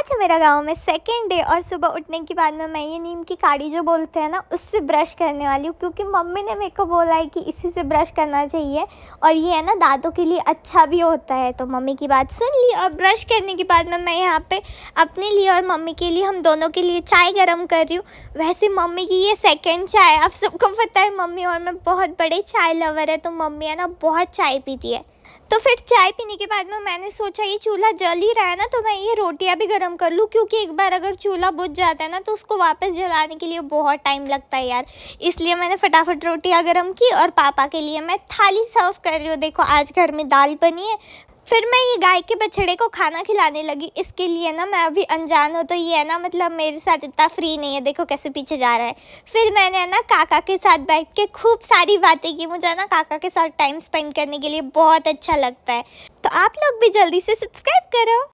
आज मेरा गाँव में सेकेंड डे और सुबह उठने के बाद में मैं ये नीम की काढ़ी जो बोलते हैं ना उससे ब्रश करने वाली हूँ क्योंकि मम्मी ने मेरे को बोला है कि इसी से ब्रश करना चाहिए और ये है ना दांतों के लिए अच्छा भी होता है तो मम्मी की बात सुन ली और ब्रश करने के बाद में मैं यहाँ पर अपने लिए और मम्मी के लिए हम दोनों के लिए चाय गर्म कर रही हूँ वैसे मम्मी की ये सेकेंड चाय आप सबको पता है मम्मी और मैं बहुत बड़े चाय लवर है तो मम्मी है ना बहुत चाय पीती है तो फिर चाय पीने के बाद में मैंने सोचा ये चूल्हा जल ही रहा है ना तो मैं ये रोटियां भी गर्म कर लूँ क्योंकि एक बार अगर चूल्हा बुझ जाता है ना तो उसको वापस जलाने के लिए बहुत टाइम लगता है यार इसलिए मैंने फटाफट रोटियाँ गर्म की और पापा के लिए मैं थाली सर्व कर रही हूँ देखो आज घर में दाल बनी है फिर मैं ये गाय के बछड़े को खाना खिलाने लगी इसके लिए ना मैं अभी अनजान हूँ तो ये है ना मतलब मेरे साथ इतना फ्री नहीं है देखो कैसे पीछे जा रहा है फिर मैंने ना काका के साथ बैठ के खूब सारी बातें की मुझे ना काका के साथ टाइम स्पेंड करने के लिए बहुत अच्छा लगता है तो आप लोग भी जल्दी से सब्सक्राइब करो